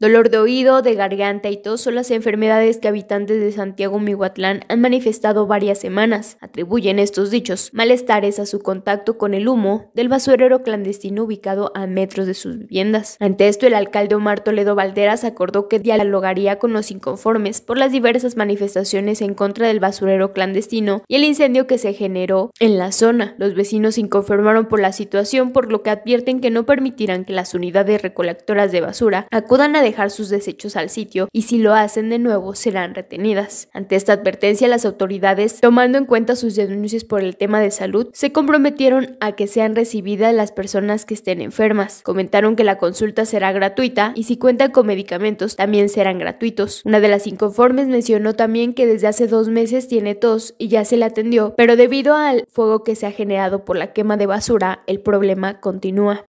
Dolor de oído, de garganta y tos son las enfermedades que habitantes de Santiago Mihuatlán han manifestado varias semanas. Atribuyen estos dichos malestares a su contacto con el humo del basurero clandestino ubicado a metros de sus viviendas. Ante esto, el alcalde Omar Toledo Valderas acordó que dialogaría con los inconformes por las diversas manifestaciones en contra del basurero clandestino y el incendio que se generó en la zona. Los vecinos se inconformaron por la situación, por lo que advierten que no permitirán que las unidades recolectoras de basura acudan a dejar sus desechos al sitio y si lo hacen de nuevo serán retenidas. Ante esta advertencia, las autoridades, tomando en cuenta sus denuncias por el tema de salud, se comprometieron a que sean recibidas las personas que estén enfermas. Comentaron que la consulta será gratuita y si cuentan con medicamentos también serán gratuitos. Una de las inconformes mencionó también que desde hace dos meses tiene tos y ya se le atendió, pero debido al fuego que se ha generado por la quema de basura, el problema continúa.